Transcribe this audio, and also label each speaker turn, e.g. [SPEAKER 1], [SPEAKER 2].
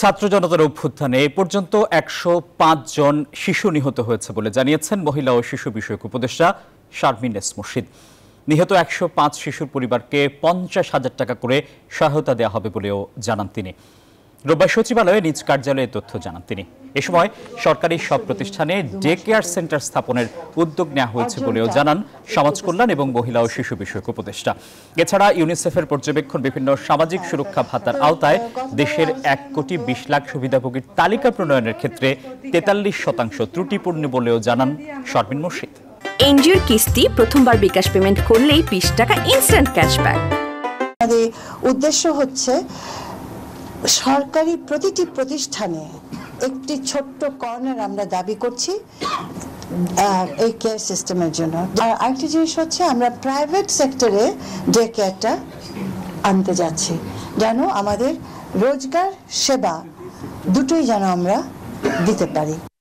[SPEAKER 1] ছাত্র জনতার অভ্যুত্থানে এ পর্যন্ত একশো জন শিশু নিহত হয়েছে বলে জানিয়েছেন মহিলা ও শিশু বিষয়ক উপদেষ্টা শারমিন এস মুর্শিদ নিহত একশো পাঁচ শিশুর পরিবারকে পঞ্চাশ হাজার টাকা করে সহায়তা দেওয়া হবে বলেও জানান তিনি রোববার সচিবালয়ে নিজ কার্যালয়ে তথ্য জানান তিনি এ সময় সরকারি সব প্রতিষ্ঠানে ডে কেয়ার সেন্টার স্থাপনের উদ্যোগ নেওয়া হয়েছে বলেও জানান সমাজ কল্যাণ এবং মহিলা ও শিশু বিষয়ক উপদেষ্টা এছাড়া ইউনিসেফের পর্যবেক্ষণ বিভিন্ন সামাজিক সুরক্ষা ভাতার আওতায় দেশের এক কোটি বিশ লাখ সুবিধাভোগীর তালিকা প্রণয়নের ক্ষেত্রে তেতাল্লিশ শতাংশ ত্রুটিপূর্ণ বলেও জানান
[SPEAKER 2] শর্মিন মুর্শিদ এনজিওর কিস্তি প্রথমবার বিকাশ পেমেন্ট করলেই বিশ টাকা ইনস্ট্যান্ট ক্যাশব্যাক উদ্দেশ্য হচ্ছে
[SPEAKER 3] সরকারি প্রতিটি প্রতিষ্ঠানে একটি ছোট্ট কর্নার আমরা দাবি করছি এই কেয়ার সিস্টেমের জন্য আর আরেকটি জিনিস হচ্ছে আমরা প্রাইভেট সেক্টরে ডে কেয়ারটা আনতে যাচ্ছি যেন আমাদের রোজগার সেবা দুটোই যেন আমরা দিতে পারি